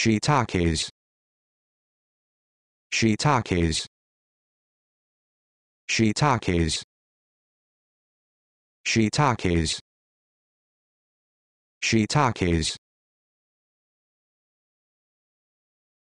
shiitakes shiitakes shiitakes shiitakes shiitakes